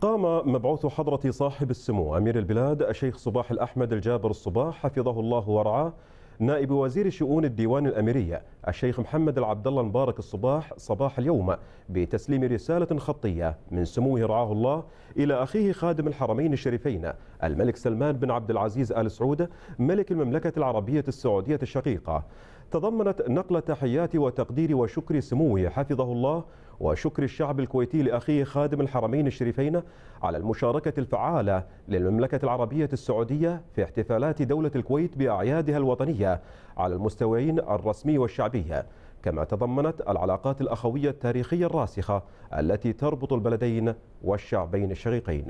قام مبعوث حضرة صاحب السمو أمير البلاد الشيخ صباح الأحمد الجابر الصباح حفظه الله ورعاه نائب وزير شؤون الديوان الأميرية الشيخ محمد العبد الله مبارك الصباح صباح اليوم بتسليم رسالة خطية من سموه رعاه الله إلى أخيه خادم الحرمين الشريفين الملك سلمان بن عبد العزيز آل سعود ملك المملكة العربية السعودية الشقيقة تضمنت نقل تحيات وتقدير وشكر سموه حفظه الله وشكر الشعب الكويتي لأخيه خادم الحرمين الشريفين على المشاركة الفعالة للمملكة العربية السعودية في احتفالات دولة الكويت بأعيادها الوطنية على المستويين الرسمي والشعبي كما تضمنت العلاقات الأخوية التاريخية الراسخة التي تربط البلدين والشعبين الشقيقين